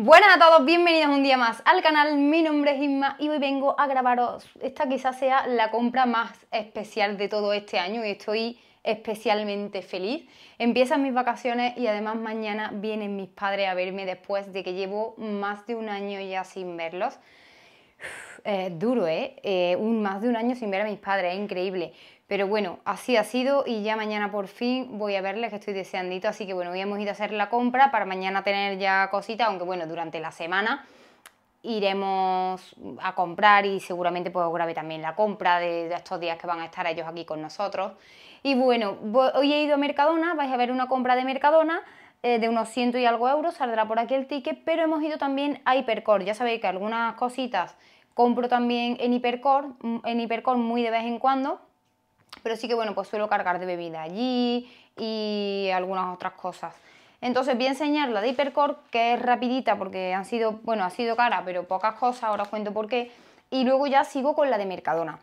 Buenas a todos, bienvenidos un día más al canal, mi nombre es Isma y hoy vengo a grabaros, esta quizás sea la compra más especial de todo este año y estoy especialmente feliz. Empiezan mis vacaciones y además mañana vienen mis padres a verme después de que llevo más de un año ya sin verlos. Es duro, ¿eh? ¿eh? Un más de un año sin ver a mis padres, es increíble. Pero bueno, así ha sido y ya mañana por fin voy a verles que estoy deseandito. Así que bueno, hoy hemos ido a hacer la compra para mañana tener ya cositas, aunque bueno, durante la semana iremos a comprar y seguramente puedo grabar también la compra de, estos días que van a estar ellos aquí con nosotros. Y bueno, hoy he ido a Mercadona, vais a ver una compra de Mercadona eh, de unos ciento y algo euros, saldrá por aquí el ticket, pero hemos ido también a Hipercore, ya sabéis que algunas cositas compro también en Hipercore, mm, en Hipercore muy de vez en cuando, pero sí que bueno, pues suelo cargar de bebida allí y algunas otras cosas. Entonces voy a enseñar la de Hipercore que es rapidita porque han sido, bueno, ha sido cara, pero pocas cosas, ahora os cuento por qué. Y luego ya sigo con la de Mercadona.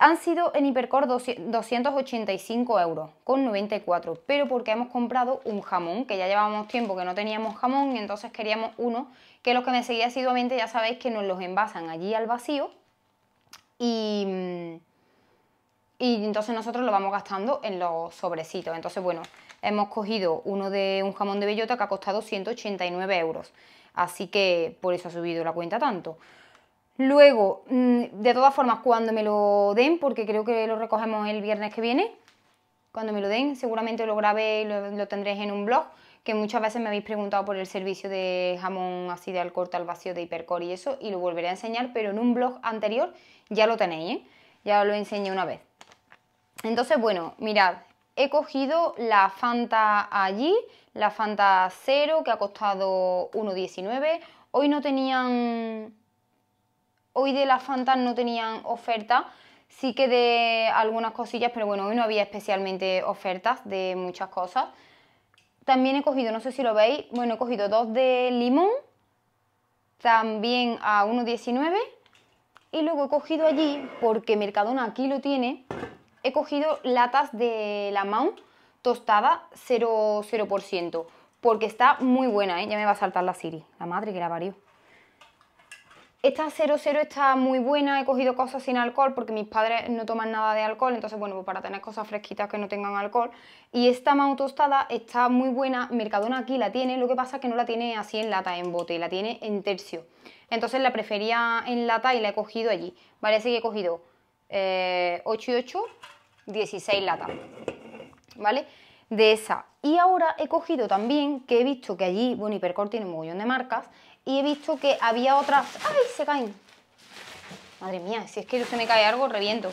Han sido en Hipercore 285 euros con 94, pero porque hemos comprado un jamón, que ya llevábamos tiempo que no teníamos jamón y entonces queríamos uno, que los que me seguía asiduamente ya sabéis que nos los envasan allí al vacío y mm, y entonces nosotros lo vamos gastando en los sobrecitos. Entonces, bueno, hemos cogido uno de un jamón de bellota que ha costado 189 euros. Así que por eso ha subido la cuenta tanto. Luego, mm, de todas formas, cuando me lo den, porque creo que lo recogemos el viernes que viene, cuando me lo den, seguramente lo grabé y lo, tendréis en un blog, que muchas veces me habéis preguntado por el servicio de jamón así de al corte al vacío de hipercore y eso, y lo volveré a enseñar, pero en un blog anterior ya lo tenéis, ¿eh? ya lo enseñé una vez. Entonces, bueno, mirad, he cogido la Fanta allí, la Fanta 0 que ha costado 1,19. Hoy no tenían, hoy de la Fanta no tenían oferta, sí que de algunas cosillas, pero bueno, hoy no había especialmente ofertas de muchas cosas. También he cogido, no sé si lo veis, bueno, he cogido dos de limón, también a 1,19. Y luego he cogido allí, porque Mercadona aquí lo tiene, he cogido latas de la Mount tostada 0%, porque está muy buena, ¿eh? ya me va a saltar la Siri, la madre que la parió. Esta 00 está muy buena, he cogido cosas sin alcohol porque mis padres no toman nada de alcohol, entonces bueno, pues para tener cosas fresquitas que no tengan alcohol. Y esta Mau tostada está muy buena, Mercadona aquí la tiene, lo que pasa es que no la tiene así en lata, en bote, la tiene en tercio. Entonces la prefería en lata y la he cogido allí, ¿vale? Así que he cogido 8 eh, y 8, 16 latas, ¿vale? De esa. Y ahora he cogido también, que he visto que allí, bueno, Hipercor tiene un montón de marcas, y he visto que había otras... ¡Ay, se caen! Madre mía, si es que se me cae algo, reviento.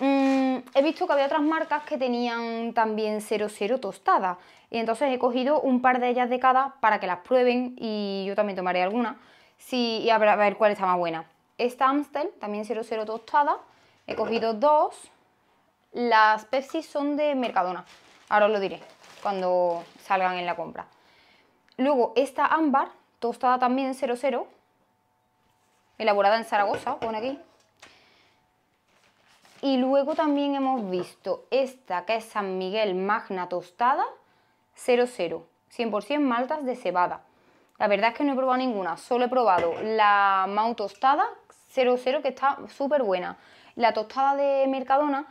Mm, he visto que había otras marcas que tenían también 00 tostada. Y entonces he cogido un par de ellas de cada para que las prueben y yo también tomaré alguna. si y a ver, a ver cuál está más buena. Esta Amstel, también 00 tostada. He cogido dos. Las Pepsi son de Mercadona. Ahora os lo diré cuando salgan en la compra. Luego, esta ámbar, tostada también 00, elaborada en Zaragoza, pone aquí. Y luego también hemos visto esta que es San Miguel Magna Tostada 00, 100% maltas de cebada. La verdad es que no he probado ninguna, solo he probado la Mau Tostada 00 que está súper buena. La tostada de Mercadona,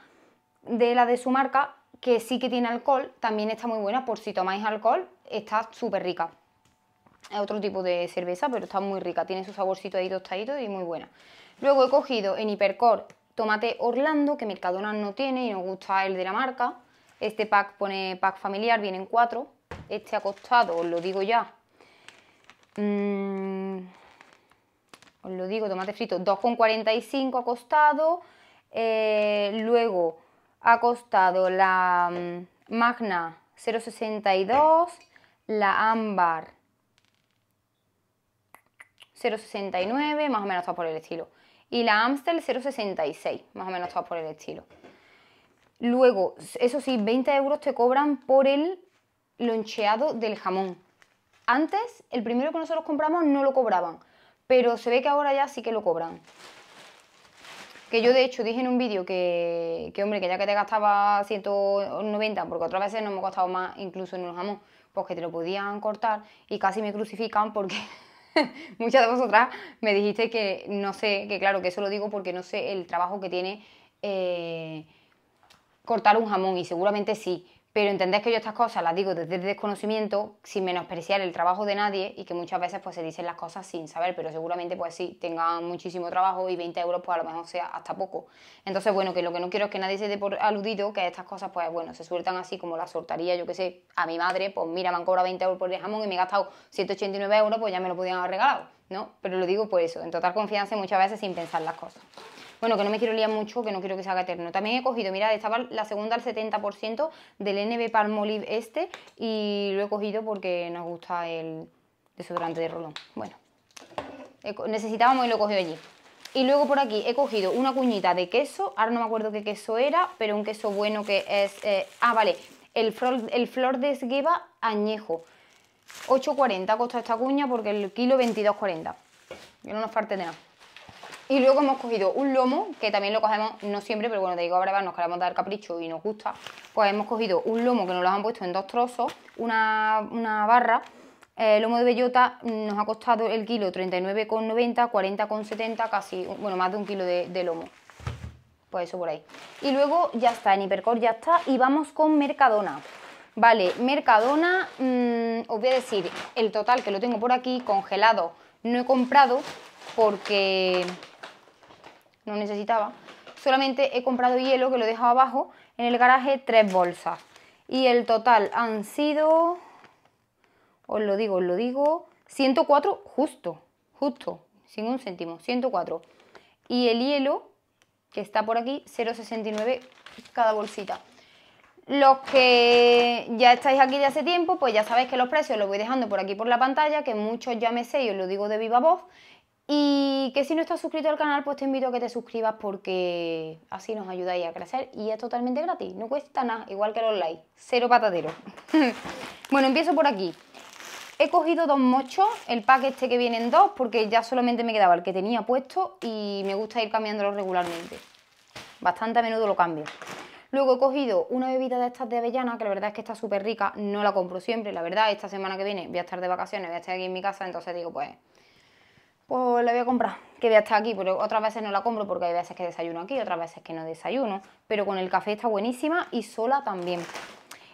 de la de su marca, que sí que tiene alcohol, también está muy buena. Por si tomáis alcohol, está súper rica. Es otro tipo de cerveza, pero está muy rica. Tiene su saborcito ahí tostadito y muy buena. Luego he cogido en Hipercor tomate Orlando, que Mercadona no tiene y nos gusta el de la marca. Este pack pone pack familiar, vienen cuatro. Este ha costado, os lo digo ya. Mm, os lo digo, tomate frito, 2,45 ha costado. Eh, luego ha costado la mm, Magna 0,62, la Ámbar 0,69, más o menos todo por el estilo. Y la Amstel 0,66, más o menos todo por el estilo. Luego, eso sí, 20 euros te cobran por el loncheado del jamón. Antes, el primero que nosotros compramos no lo cobraban, pero se ve que ahora ya sí que lo cobran. Que yo, de hecho, dije en un vídeo que, hombre, que ya que te gastaba 190, porque otras veces no me ha costado más, incluso en un jamón, pues que te lo podían cortar y casi me crucifican porque muchas de vosotras me dijiste que no sé, que claro, que eso lo digo porque no sé el trabajo que tiene eh, cortar un jamón y seguramente sí, pero entendés que yo estas cosas las digo desde el desconocimiento, sin menospreciar el trabajo de nadie y que muchas veces pues se dicen las cosas sin saber, pero seguramente pues sí, tengan muchísimo trabajo y 20 euros pues a lo mejor sea hasta poco. Entonces bueno, que lo que no quiero es que nadie se dé por aludido, que estas cosas pues bueno, se sueltan así como la soltaría yo que sé a mi madre, pues mira, me han cobrado 20 euros por el jamón y me he gastado 189 euros, pues ya me lo podían haber regalado, ¿no? Pero lo digo por eso, en total confianza y muchas veces sin pensar las cosas. Bueno, que no me quiero liar mucho, que no quiero que se haga eterno. También he cogido, mirad, estaba la segunda al 70% del NB Palmolive este y lo he cogido porque nos gusta el desodorante de rolón. Bueno, necesitábamos y lo he cogido allí. Y luego por aquí he cogido una cuñita de queso, ahora no me acuerdo qué queso era, pero un queso bueno que es... Eh, ah, vale, el flor, el flor de esgueva añejo. 8,40 costado esta cuña porque el kilo 22,40. Yo no nos falte de nada. Y luego hemos cogido un lomo, que también lo cogemos, no siempre, pero bueno, te digo, a ahora nos queremos dar capricho y nos gusta. Pues hemos cogido un lomo que nos lo han puesto en dos trozos, una, barra. El lomo de bellota nos ha costado el kilo 39,90, 40,70, casi, bueno, más de un kilo de, lomo pues eso por ahí. Y luego ya está, en Hipercor ya está. Y vamos con Mercadona. Vale, Mercadona, mm, os voy a decir el total que lo tengo por aquí, congelado. No he comprado porque no necesitaba. Solamente he comprado hielo, que lo he dejado abajo, en el garaje, tres bolsas. Y el total han sido, os lo digo, os lo digo, 104 justo, justo, sin un céntimo, 104. Y el hielo, que está por aquí, 0,69 cada bolsita. Los que ya estáis aquí de hace tiempo, pues ya sabéis que los precios los voy dejando por aquí por la pantalla, que muchos ya me sé y os lo digo de viva voz. Y que si no estás suscrito al canal, pues te invito a que te suscribas porque así nos ayudáis a crecer y es totalmente gratis, no cuesta nada, igual que los likes, cero patadero. bueno, empiezo por aquí. He cogido dos mochos, el pack este que en dos, porque ya solamente me quedaba el que tenía puesto y me gusta ir cambiándolo regularmente. Bastante a menudo lo cambio. Luego he cogido una bebida de estas de avellana, que la verdad es que está súper rica, no la compro siempre, la verdad, esta semana que viene voy a estar de vacaciones, voy a estar aquí en mi casa, entonces digo, pues pues la voy a comprar, que voy a aquí, pero otras veces no la compro porque hay veces que desayuno aquí, otras veces que no desayuno, pero con el café está buenísima y sola también.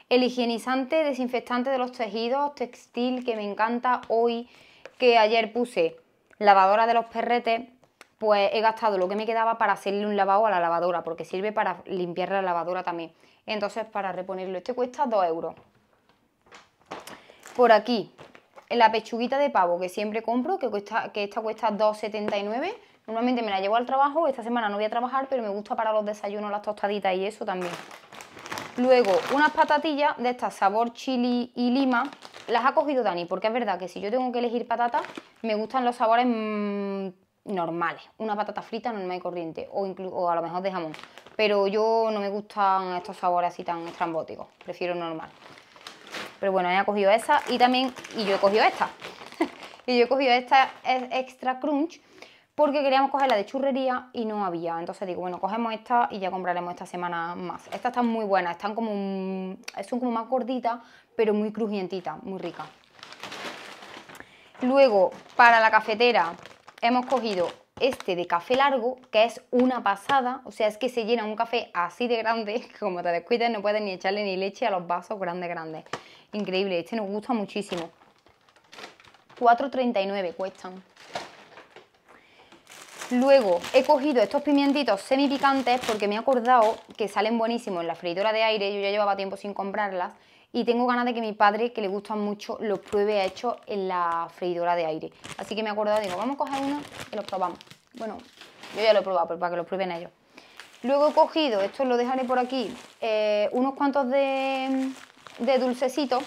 El higienizante desinfectante de los tejidos, textil, que me encanta hoy, que ayer puse lavadora de los perretes, pues he gastado lo que me quedaba para hacerle un lavado a la lavadora, porque sirve para limpiar la lavadora también. Entonces, para reponerlo, este cuesta 2 euros. Por aquí, la pechuguita de pavo que siempre compro, que, cuesta, que esta cuesta 2,79. Normalmente me la llevo al trabajo, esta semana no voy a trabajar, pero me gusta para los desayunos, las tostaditas y eso también. Luego, unas patatillas de estas sabor chili y lima. Las ha cogido Dani, porque es verdad que si yo tengo que elegir patatas, me gustan los sabores mm, normales. Una patata frita normal y corriente, o, o a lo mejor de jamón. Pero yo no me gustan estos sabores así tan estrambóticos, prefiero normal. Pero bueno, ella cogido esa y también, y yo he cogido esta. y yo he cogido esta extra crunch porque queríamos coger la de churrería y no había. Entonces digo, bueno, cogemos esta y ya compraremos esta semana más. Estas están muy buenas, están como, un, son como más gorditas, pero muy crujientitas, muy ricas. Luego, para la cafetera, hemos cogido este de café largo, que es una pasada, o sea, es que se llena un café así de grande, como te descuides no puedes ni echarle ni leche a los vasos grandes, grandes. Increíble, este nos gusta muchísimo. 4,39 cuestan. Luego he cogido estos pimientitos semipicantes porque me he acordado que salen buenísimos en la freidora de aire, yo ya llevaba tiempo sin comprarlas y tengo ganas de que mi padre, que le gustan mucho, los pruebe hecho en la freidora de aire. Así que me he acordado, digo, vamos a coger uno y los probamos. Bueno, yo ya lo he probado, para que lo prueben ellos. Luego he cogido, esto lo dejaré por aquí, eh, unos cuantos de de dulcecito.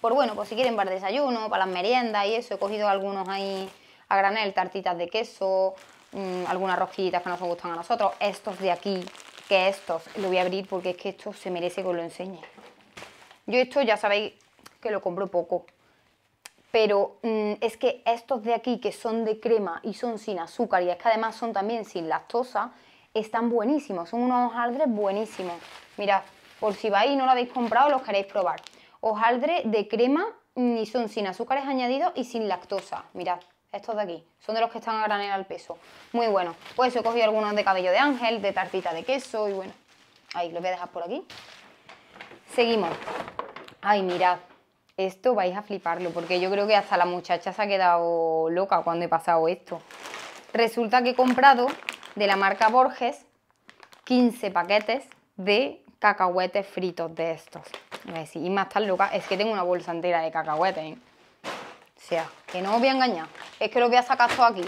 Por bueno, pues si quieren para desayuno, para las meriendas y eso. He cogido algunos ahí a granel, tartitas de queso, mm, algunas rosquillitas que nos gustan a nosotros. Estos de aquí, que estos, lo voy a abrir porque es que esto se merece que os lo enseñe. Yo esto ya sabéis que lo compro poco. Pero mm, es que estos de aquí que son de crema y son sin azúcar y es que además son también sin lactosa, están buenísimos, son unos aldres buenísimos. Mirad, por si vais y no lo habéis comprado los queréis probar. Hojaldre de crema y son sin azúcares añadidos y sin lactosa. Mirad, estos de aquí, son de los que están a granel al peso. Muy bueno. Pues he cogido algunos de cabello de ángel, de tartita de queso y bueno. Ahí, los voy a dejar por aquí. Seguimos. Ay, mirad, esto vais a fliparlo porque yo creo que hasta la muchacha se ha quedado loca cuando he pasado esto. Resulta que he comprado de la marca Borges 15 paquetes de cacahuetes fritos de estos. Y más tan loca, es que tengo una bolsa entera de cacahuetes. ¿eh? O sea, que no os voy a engañar. Es que los voy a sacar todos aquí.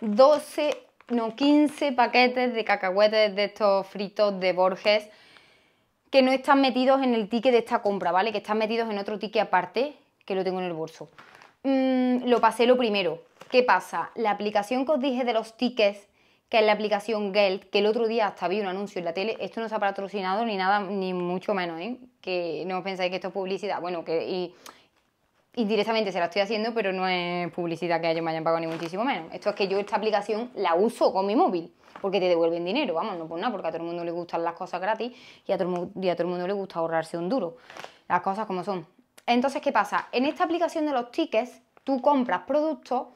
12, no, 15 paquetes de cacahuetes de estos fritos de Borges que no están metidos en el ticket de esta compra, ¿vale? Que están metidos en otro ticket aparte que lo tengo en el bolso. Mm, lo pasé lo primero. ¿Qué pasa? La aplicación que os dije de los tickets que es la aplicación Geld, que el otro día hasta vi un anuncio en la tele, esto no se ha patrocinado ni nada, ni mucho menos, ¿eh? que no pensáis que esto es publicidad, bueno, que y, se la estoy haciendo, pero no es publicidad que ellos me hayan pagado ni muchísimo menos. Esto es que yo esta aplicación la uso con mi móvil, porque te devuelven dinero, vamos, no por nada, porque a todo el mundo le gustan las cosas gratis y a todo el mundo le gusta ahorrarse un duro, las cosas como son. Entonces, ¿qué pasa? En esta aplicación de los tickets, tú compras productos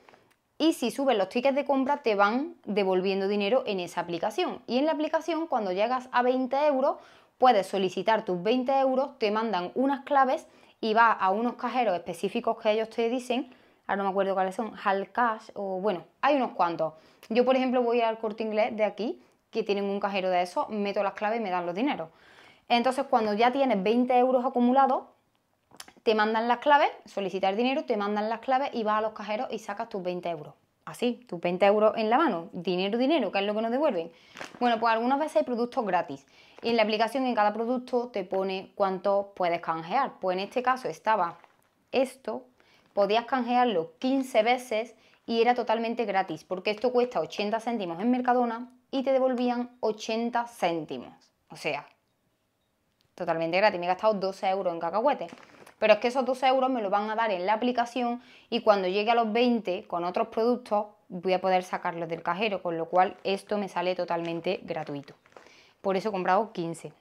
y si subes los tickets de compra, te van devolviendo dinero en esa aplicación. Y en la aplicación, cuando llegas a 20 euros, puedes solicitar tus 20 euros, te mandan unas claves y vas a unos cajeros específicos que ellos te dicen. Ahora no me acuerdo cuáles son, Halcash o bueno, hay unos cuantos. Yo, por ejemplo, voy al corte inglés de aquí, que tienen un cajero de esos, meto las claves y me dan los dineros. Entonces, cuando ya tienes 20 euros acumulados, te mandan las claves, solicitar dinero, te mandan las claves y vas a los cajeros y sacas tus 20 euros. Así, tus 20 euros en la mano, dinero, dinero, ...¿qué es lo que nos devuelven. Bueno, pues algunas veces hay productos gratis. Y en la aplicación en cada producto te pone cuánto puedes canjear. Pues en este caso estaba esto, podías canjearlo 15 veces y era totalmente gratis, porque esto cuesta 80 céntimos en Mercadona y te devolvían 80 céntimos. O sea, totalmente gratis. Me he gastado 12 euros en cacahuetes pero es que esos 12 euros me lo van a dar en la aplicación y cuando llegue a los 20 con otros productos voy a poder sacarlos del cajero, con lo cual esto me sale totalmente gratuito. Por eso he comprado 15.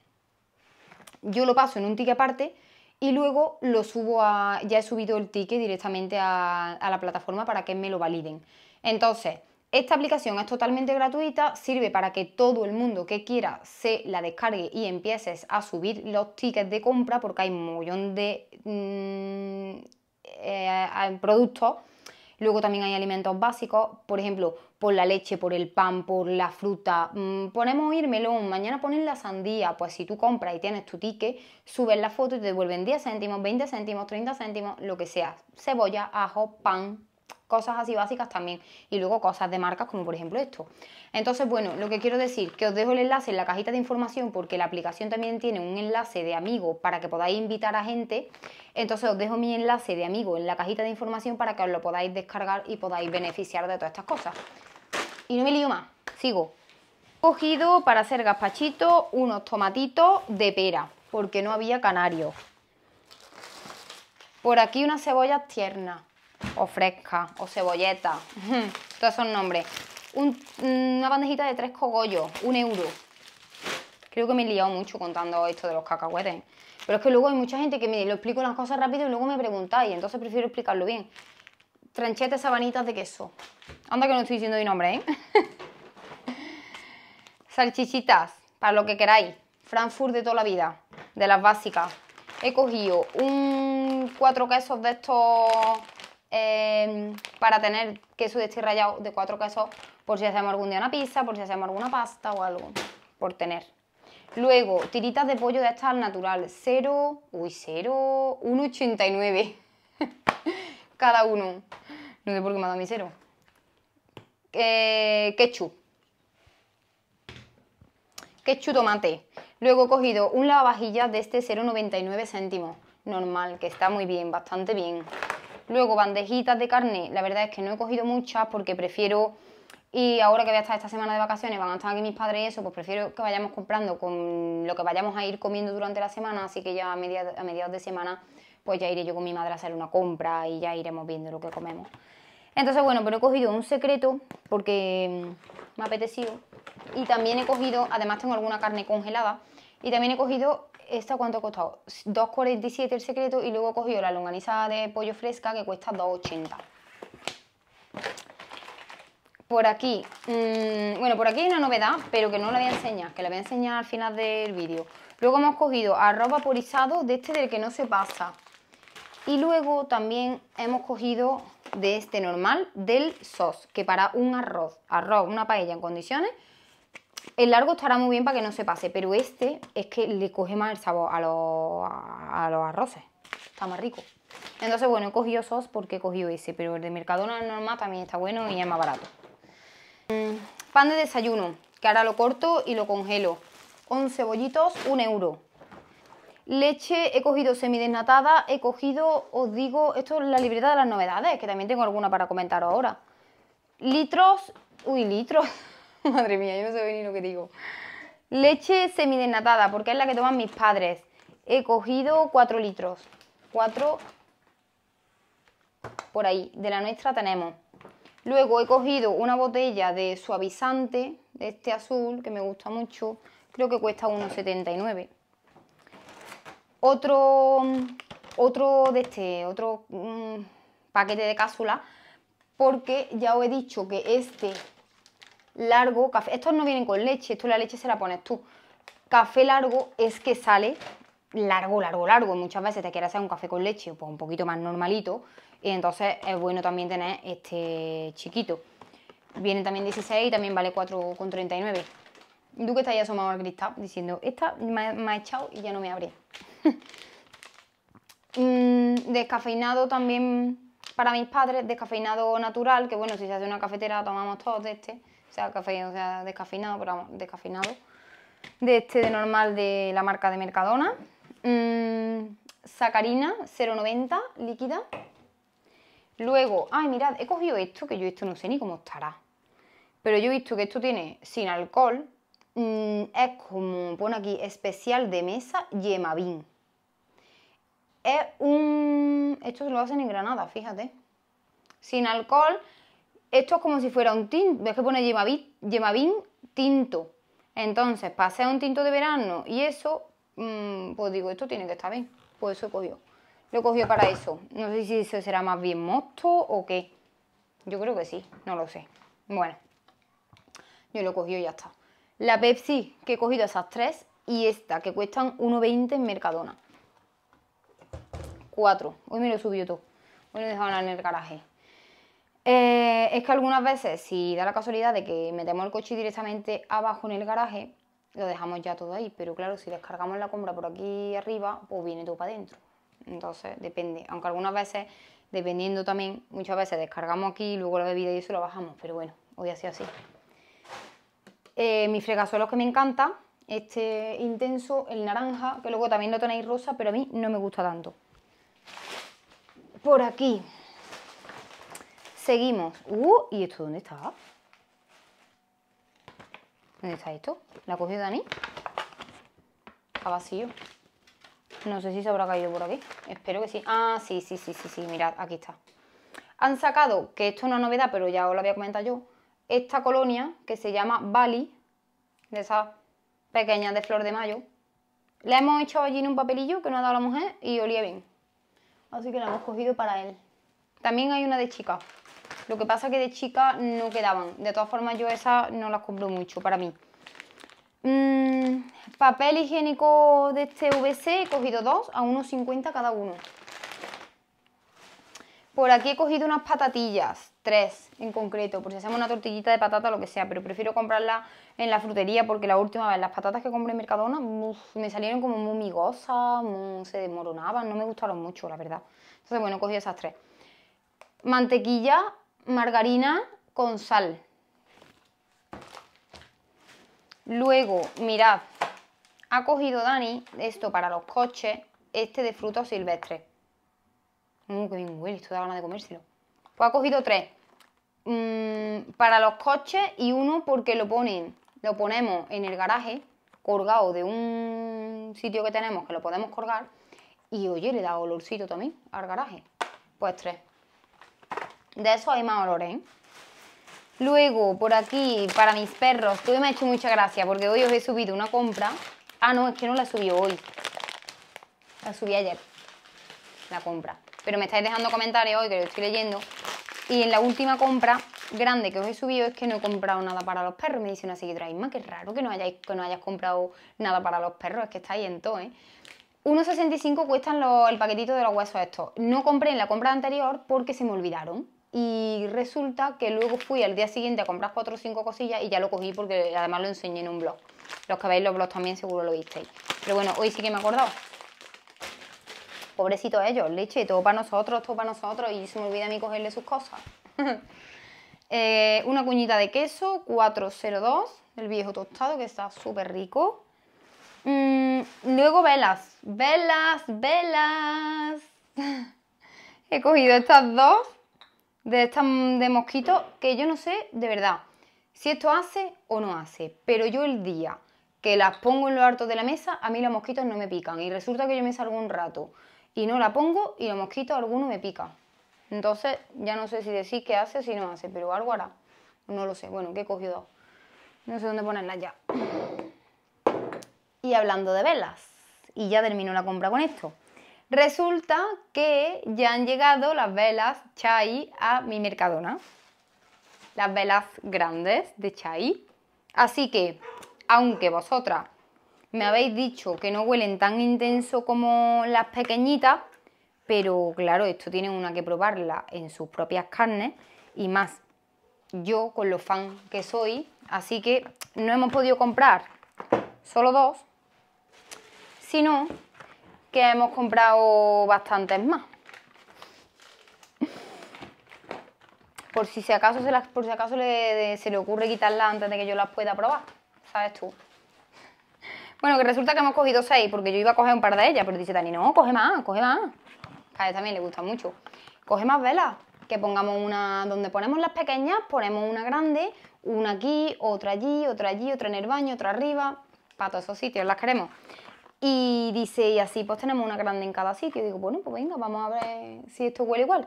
Yo lo paso en un ticket aparte y luego lo subo a... ya he subido el ticket directamente a, a la plataforma para que me lo validen. Entonces, esta aplicación es totalmente gratuita, sirve para que todo el mundo que quiera se la descargue y empieces a subir los tickets de compra porque hay un millón de mm, eh, productos. Luego también hay alimentos básicos, por ejemplo, por la leche, por el pan, por la fruta. Mm, ponemos ir melón, mañana ponen la sandía. Pues si tú compras y tienes tu ticket, subes la foto y te devuelven 10 céntimos, 20 céntimos, 30 céntimos, lo que sea. Cebolla, ajo, pan, cosas así básicas también. Y luego cosas de marcas como por ejemplo esto. Entonces, bueno, lo que quiero decir, que os dejo el enlace en la cajita de información porque la aplicación también tiene un enlace de amigo para que podáis invitar a gente. Entonces os dejo mi enlace de amigo en la cajita de información para que os lo podáis descargar y podáis beneficiar de todas estas cosas. Y no me lío más, sigo. cogido para hacer gazpachito unos tomatitos de pera, porque no había canario Por aquí unas cebollas tiernas o fresca o cebolleta, todos son nombres. una bandejita de tres cogollos, un euro. Creo que me he liado mucho contando esto de los cacahuetes. Pero es que luego hay mucha gente que me lo explico las cosas rápido y luego me preguntáis, entonces prefiero explicarlo bien. Tranchetes sabanitas de queso. Anda que no estoy diciendo mi nombre, ¿eh? Salchichitas, para lo que queráis. Frankfurt de toda la vida, de las básicas. He cogido un cuatro quesos de estos Em, para tener queso rayado de cuatro quesos por si hacemos algún día una pizza, por si hacemos alguna pasta o algo, por tener. Luego, tiritas de pollo de hasta natural, 0, uy, 0, 1,89 cada uno. No sé por qué me ha dado mi cero. Eh, ketchup. Ketchup tomate. Luego he cogido un lavavajillas de este 0,99 céntimos. Normal, que está muy bien, bastante bien. Luego bandejitas de carne, la verdad es que no he cogido muchas porque prefiero, y ahora que voy a estar esta semana de vacaciones, van a estar aquí mis padres y eso, pues prefiero que vayamos comprando con lo que vayamos a ir comiendo durante la semana, así que ya a, a mediados de semana pues ya iré yo con mi madre a hacer una compra y ya iremos viendo lo que comemos. Entonces, bueno, pero he cogido un secreto porque me ha apetecido. Y también he cogido, además tengo alguna carne congelada y también he cogido, ¿esta cuánto ha costado? 2,47 el secreto y luego he cogido la longaniza de pollo fresca que cuesta 2,80. Por aquí, mm, bueno, por aquí hay una novedad, pero que no la voy a enseñar, que la voy a enseñar al final del vídeo. Luego hemos cogido arroz vaporizado de este del que no se pasa. Y luego también hemos cogido de este normal del SOS, que para un arroz, arroz, una paella en condiciones, el largo estará muy bien para que no se pase, pero este es que le coge más el sabor a los, arroces. Está más rico. Entonces, bueno, he cogido SOS porque he cogido ese, pero el de Mercadona normal también está bueno y es más barato. Mm, pan de desayuno, que ahora lo corto y lo congelo. 11 bollitos, 1 euro. Leche, he cogido semidesnatada, he cogido, os digo, esto es la libreta de las novedades, que también tengo alguna para comentar ahora. Litros, uy, litros, Madre mía, yo no sé ni lo que digo. Leche semidesnatada, porque es la que toman mis padres. He cogido 4 litros. 4 por ahí. De la nuestra tenemos. Luego he cogido una botella de suavizante, de este azul, que me gusta mucho. Creo que cuesta 1,79. Otro, otro de este, otro mm, paquete de cápsula, porque ya os he dicho que este largo, café, estos no vienen con leche, esto la leche se la pones tú. Café largo es que sale largo, largo, largo. Muchas veces te quieres hacer un café con leche, pues un poquito más normalito, y entonces es bueno también tener este chiquito. Viene también 16 y también vale 4,39. Tú que estás ahí asomado al cristal diciendo, esta me, ha echado y ya no me abría. Mm, descafeinado también para mis padres, descafeinado natural, que bueno, si se hace una cafetera tomamos todos de este o sea, café, o sea, descafeinado, pero vamos, descafeinado. De este de normal de la marca de Mercadona. Mm, sacarina 0,90 líquida. Luego, ay, mirad, he cogido esto, que yo esto no sé ni cómo estará. Pero yo he visto que esto tiene sin alcohol. Mm, es como, pone aquí, especial de mesa Yemavín. Es un... Esto se lo hacen en Granada, fíjate. Sin alcohol, esto es como si fuera un tinto, es que pone Yemavín tinto. Entonces, pasé un tinto de verano y eso, mm, pues digo, esto tiene que estar bien. Pues eso cogió. Lo cogió para eso. No sé si eso será más bien mosto o qué. Yo creo que sí, no lo sé. Bueno, yo lo cogí y ya está. La Pepsi, que he cogido esas tres, y esta, que cuestan 1,20 en Mercadona. Cuatro. Hoy me lo subió todo. Hoy lo dejado en el garaje. Eh, es que algunas veces, si da la casualidad de que metemos el coche directamente abajo en el garaje, lo dejamos ya todo ahí. Pero claro, si descargamos la compra por aquí arriba, pues viene todo para adentro. Entonces, depende. Aunque algunas veces, dependiendo también, muchas veces descargamos aquí, y luego la bebida y eso lo bajamos. Pero bueno, hoy ha sido así. Eh, mi lo que me encanta, este intenso, el naranja, que luego también lo tenéis rosa, pero a mí no me gusta tanto. Por aquí, Seguimos. Uh, ¿y esto dónde está? ¿Dónde está esto? ¿La cogido Dani? Está vacío. No sé si se habrá caído por aquí. Espero que sí. Ah, sí, sí, sí, sí, sí. Mirad, aquí está. Han sacado, que esto es una novedad, pero ya os lo había comentado yo, esta colonia que se llama Bali, de esas pequeñas de flor de mayo. La hemos echado allí en un papelillo que nos ha dado la mujer y olía bien. Así que la hemos cogido para él. También hay una de chica. Lo que pasa es que de chica no quedaban. De todas formas, yo esas no las compro mucho para mí. Mm, papel higiénico de este VC he cogido dos a 1,50 cada uno. Por aquí he cogido unas patatillas, tres en concreto, por si hacemos una tortillita de patata o lo que sea, pero prefiero comprarla en la frutería porque la última vez las patatas que compré en Mercadona me salieron como muy migosas, se desmoronaban, no me gustaron mucho, la verdad. Entonces, bueno, he cogido esas tres. Mantequilla margarina con sal. Luego, mirad, ha cogido Dani esto para los coches, este de frutos silvestres. Mmm, qué bien huele, esto da ganas de comérselo. Pues ha cogido tres. Mm, para los coches y uno porque lo ponen, lo ponemos en el garaje, colgado de un sitio que tenemos que lo podemos colgar. Y oye, le da olorcito también al garaje. Pues tres. De eso hay más olores. ¿eh? Luego, por aquí, para mis perros, Tú me ha hecho mucha gracia porque hoy os he subido una compra. Ah, no, es que no la subí hoy. La subí ayer, la compra. Pero me estáis dejando comentarios hoy que lo estoy leyendo. Y en la última compra grande que os he subido es que no he comprado nada para los perros. Me dice una seguidora, Isma, qué raro que no, hayáis, que no hayas comprado nada para los perros. Es que estáis en todo, ¿eh? 1,65 cuestan el paquetito de los huesos estos. No compré en la compra anterior porque se me olvidaron. Y resulta que luego fui al día siguiente a comprar cuatro o cinco cosillas y ya lo cogí porque además lo enseñé en un blog. Los que veis los blogs también seguro lo visteis. Pero bueno, hoy sí que me acordaba pobrecito Pobrecitos ellos, leche, todo para nosotros, todo para nosotros y se me olvida a mí cogerle sus cosas. Eh, una cuñita de queso, 402, el viejo tostado que está súper rico. Mm, luego velas, velas, velas. he cogido estas dos de, esta, mm, de mosquitos que yo no sé de verdad si esto hace o no hace, pero yo el día que las pongo en lo alto de la mesa, a mí los mosquitos no me pican y resulta que yo me salgo un rato y no la pongo y los mosquitos alguno me pica. Entonces ya no sé si decir que hace o si no hace, pero algo hará. No lo sé, bueno, que he cogido No sé dónde ponerlas ya. Y hablando de velas, y ya termino la compra con esto. Resulta que ya han llegado las velas Chai a mi Mercadona. Las velas grandes de Chai. Así que, aunque vosotras me habéis dicho que no huelen tan intenso como las pequeñitas, pero claro, esto tienen una que probarla en sus propias carnes y más yo con lo fan que soy, así que no hemos podido comprar solo dos, sino que hemos comprado bastantes más. Por si, acaso, se por si acaso le, se le ocurre quitarlas antes de que yo las pueda probar, ¿sabes tú? Bueno, que resulta que hemos cogido seis, porque yo iba a coger un par de ellas, pero dice Tani, no, coge más, coge más. A él también le gusta mucho. Coge más velas, que pongamos una, donde ponemos las pequeñas, ponemos una grande, una aquí, otra allí, otra allí, otra en el baño, otra arriba, para todos esos sitios las queremos. Y dice, y así pues tenemos una grande en cada sitio. Y digo, bueno, pues venga, vamos a ver si esto huele igual.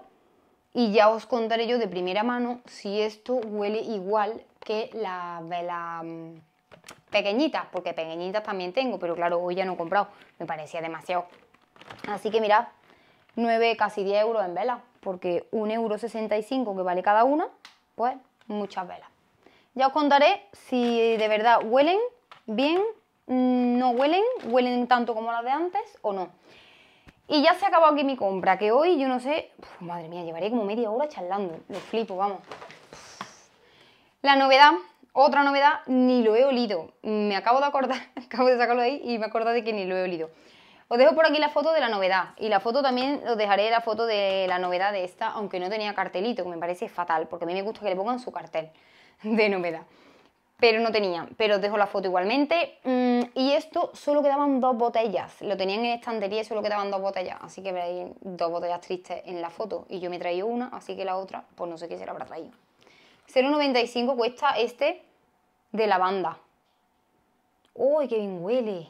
Y ya os contaré yo de primera mano si esto huele igual que las velas mm, pequeñitas, porque pequeñitas también tengo, pero claro, hoy ya no he comprado, me parecía demasiado. Así que mirad, 9, casi 10 euros en velas, porque 1,65 euro que vale cada una, pues muchas velas. Ya os contaré si de verdad huelen bien Mm, no huelen, huelen tanto como las de antes o no. Y ya se ha acabado aquí mi compra, que hoy yo no sé, madre mía, Llevaré como media hora charlando, lo flipo, vamos. La novedad, otra novedad, ni lo he olido. Me acabo de acordar, acabo de sacarlo ahí y me acordé de que ni lo he olido. Os dejo por aquí la foto de la novedad y la foto también os dejaré la foto de la novedad de esta, aunque no tenía cartelito, que me parece fatal, porque a mí me gusta que le pongan su cartel de novedad. Pero no tenía, pero os dejo la foto igualmente. Mm, y esto solo quedaban dos botellas. Lo tenían en estantería y solo quedaban dos botellas. Así que veis dos botellas tristes en la foto. Y yo me traí una, así que la otra, pues no sé qué se la habrá traído. 0,95 cuesta este de lavanda. ¡Uy, qué bien huele!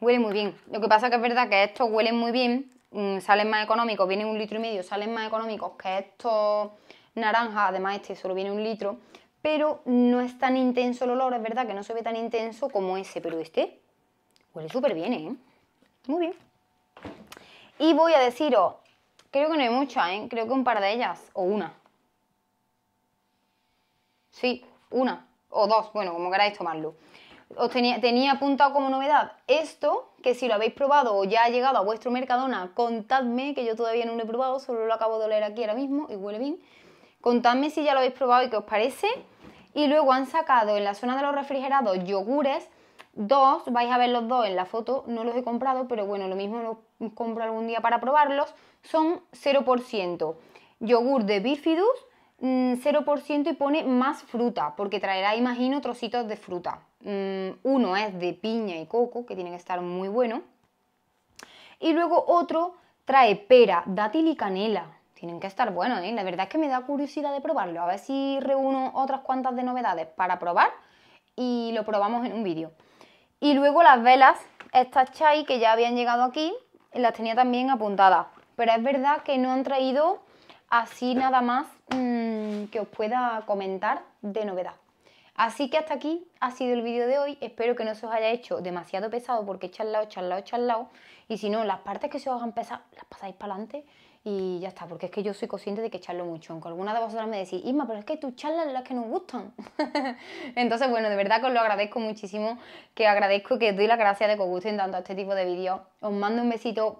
Huele muy bien. Lo que pasa que es verdad que estos huelen muy bien, mm, salen más económicos, vienen un litro y medio, salen más económicos que estos naranjas. Además, este solo viene un litro pero no es tan intenso el olor, es verdad que no se ve tan intenso como ese, pero este huele súper bien, ¿eh? Muy bien. Y voy a deciros, creo que no hay muchas, ¿eh? Creo que un par de ellas, o una. Sí, una, o dos, bueno, como queráis tomarlo. Os tenía, tenía apuntado como novedad esto, que si lo habéis probado o ya ha llegado a vuestro Mercadona, contadme, que yo todavía no lo he probado, solo lo acabo de leer aquí ahora mismo y huele bien. Contadme si ya lo habéis probado y qué os parece. Y luego han sacado en la zona de los refrigerados yogures, dos, vais a ver los dos en la foto, no los he comprado, pero bueno, lo mismo los compro algún día para probarlos, son 0%. Yogur de bifidus, 0% mm, y pone más fruta, porque traerá, imagino, trocitos de fruta. Mm, uno es de piña y coco, que tiene que estar muy bueno. Y luego otro trae pera, dátil y canela tienen que estar buenos, ¿eh? La verdad es que me da curiosidad de probarlo. A ver si reúno otras cuantas de novedades para probar y lo probamos en un vídeo. Y luego las velas, estas chai que ya habían llegado aquí, las tenía también apuntadas. Pero es verdad que no han traído así nada más mm, que os pueda comentar de novedad. Así que hasta aquí ha sido el vídeo de hoy. Espero que no se os haya hecho demasiado pesado porque charlado, charlado, charlado. Y si no, las partes que se os hagan pesado, las pasáis para adelante y ya está, porque es que yo soy consciente de que charlo mucho, aunque alguna de vosotras me decís, Isma, pero es que tus charlas las que nos gustan. Entonces, bueno, de verdad que os lo agradezco muchísimo, que agradezco que os doy la gracia de que os gusten tanto este tipo de vídeos. Os mando un besito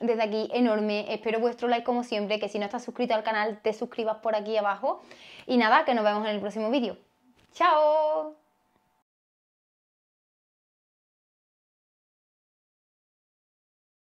desde aquí enorme, espero vuestro like como siempre, que si no estás suscrito al canal te suscribas por aquí abajo y nada, que nos vemos en el próximo vídeo. ¡Chao!